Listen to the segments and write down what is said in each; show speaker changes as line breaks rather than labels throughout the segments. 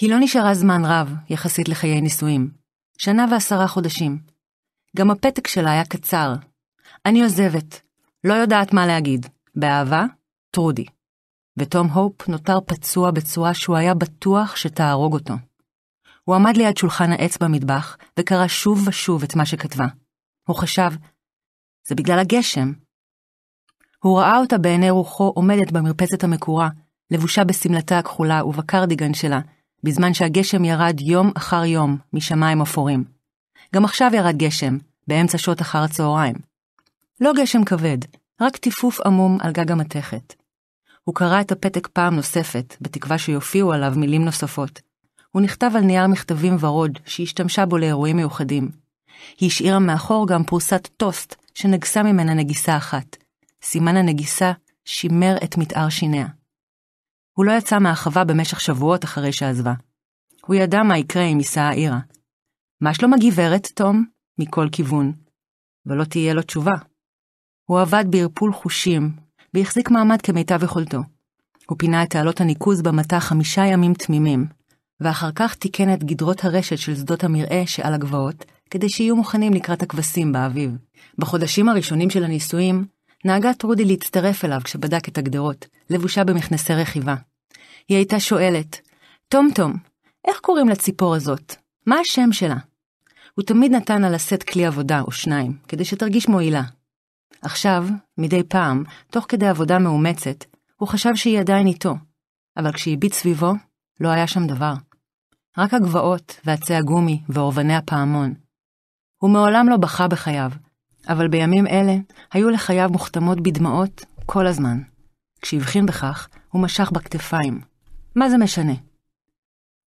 היא לא נשארה זמן רב יחסית לחיי נישואים, שנה ועשרה חודשים. גם הפתק שלה היה קצר. אני עוזבת, לא יודעת מה להגיד, באהבה, טרודי. וטום הופ נותר פצוע בצורה שהוא היה בטוח שתהרוג אותו. הוא עמד ליד שולחן העץ במטבח וקרא שוב ושוב את מה שכתבה. הוא חשב, זה בגלל הגשם. הוא ראה אותה בעיני רוחו עומדת במרפסת המקורה, לבושה בשמלתה הכחולה ובקרדיגן שלה, בזמן שהגשם ירד יום אחר יום משמיים אפורים. גם עכשיו ירד גשם, באמצע שעות אחר הצהריים. לא גשם כבד, רק טיפוף עמום על גג המתכת. הוא קרא את הפתק פעם נוספת, בתקווה שיופיעו עליו מילים נוספות. הוא נכתב על נייר מכתבים ורוד, שהשתמשה בו לאירועים מיוחדים. היא השאירה מאחור גם פרוסת טוסט, שנגסה ממנה נגיסה אחת. סימן הנגיסה שימר את מתאר שיניה. הוא לא יצא מהחווה במשך שבועות אחרי שעזבה. הוא ידע מה יקרה אם ייסע העירה. מה שלום הגברת, תום? מכל כיוון. ולא תהיה לו תשובה. הוא עבד בערפול חושים, והחזיק מעמד כמיטב יכולתו. הוא פינה את תעלות הניקוז במטע חמישה ימים תמימים, ואחר כך תיקן את גדרות הרשת של שדות המרעה שעל הגבעות, כדי שיהיו מוכנים לקראת הכבשים באביב. בחודשים הראשונים של הנישואים, נהגה טרודי להצטרף אליו כשבדק את הגדרות, לבושה במכנסי רכיבה. היא הייתה שואלת, טום איך קוראים לציפור הזאת? מה השם שלה? הוא תמיד נתן לה לשאת כלי עבודה או שניים, כדי שתרגיש מועילה. עכשיו, מדי פעם, תוך כדי עבודה מאומצת, הוא חשב שהיא עדיין איתו, אבל כשהביט סביבו, לא היה שם דבר. רק הגבעות ועצי הגומי ואורבני הפעמון. הוא מעולם לא בכה בחייו, אבל בימים אלה היו לחייו מוכתמות בדמעות כל הזמן. כשהבחין בכך, הוא משך בכתפיים. מה זה משנה?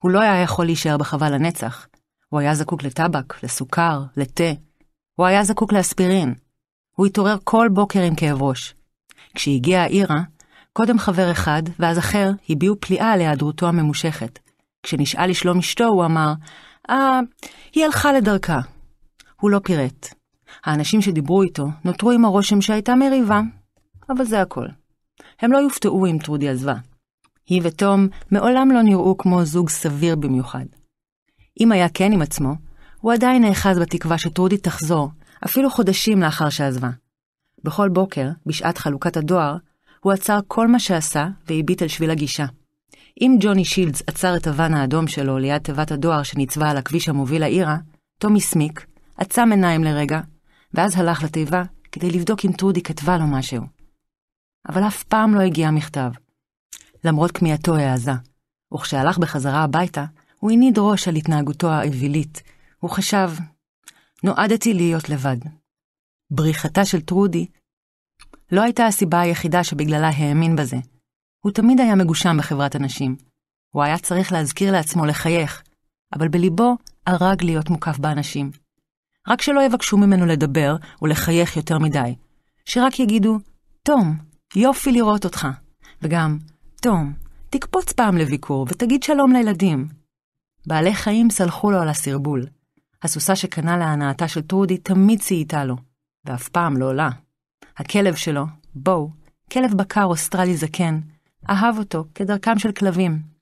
הוא לא היה יכול להישאר בחווה לנצח. הוא היה זקוק לטבק, לסוכר, לתה. הוא היה זקוק לאספירין. הוא התעורר כל בוקר עם כאב ראש. כשהגיעה העירה, קודם חבר אחד, ואז אחר, הביעו פליאה על היעדרותו הממושכת. כשנשאל לשלום אשתו, הוא אמר, אה, היא הלכה לדרכה. הוא לא פירט. האנשים שדיברו איתו נותרו עם הרושם שהייתה מריבה, אבל זה הכל. הם לא יופתעו אם טרודי עזבה. היא ותום מעולם לא נראו כמו זוג סביר במיוחד. אם היה כן עם עצמו, הוא עדיין נאחז בתקווה שטרודי תחזור, אפילו חודשים לאחר שעזבה. בכל בוקר, בשעת חלוקת הדואר, הוא עצר כל מה שעשה והביט על שביל הגישה. אם ג'וני שילדס עצר את הוואן האדום שלו ליד תיבת הדואר שנצבע על הכביש המוביל לעירה, תום הסמיק, עצם עיניים לרגע, ואז הלך לתיבה כדי לבדוק אם טרודי כתבה לו משהו. אבל אף פעם לא הגיע מכתב. למרות כמיהתו העזה, וכשהלך בחזרה הביתה, הוא הניד ראש על התנהגותו האווילית. הוא חשב, נועדתי להיות לבד. בריחתה של טרודי לא הייתה הסיבה היחידה שבגללה האמין בזה. הוא תמיד היה מגושם בחברת אנשים. הוא היה צריך להזכיר לעצמו לחייך, אבל בליבו הרג להיות מוקף באנשים. רק שלא יבקשו ממנו לדבר ולחייך יותר מדי, שרק יגידו, תום, יופי לראות אותך. וגם, תום, תקפוץ פעם לביקור ותגיד שלום לילדים. בעלי חיים סלחו לו על הסרבול. הסוסה שקנה להנאתה של טרודי תמיד צייתה לו, ואף פעם לא לה. הכלב שלו, בואו, כלב בקר אוסטרלי זקן, אהב אותו כדרכם של כלבים.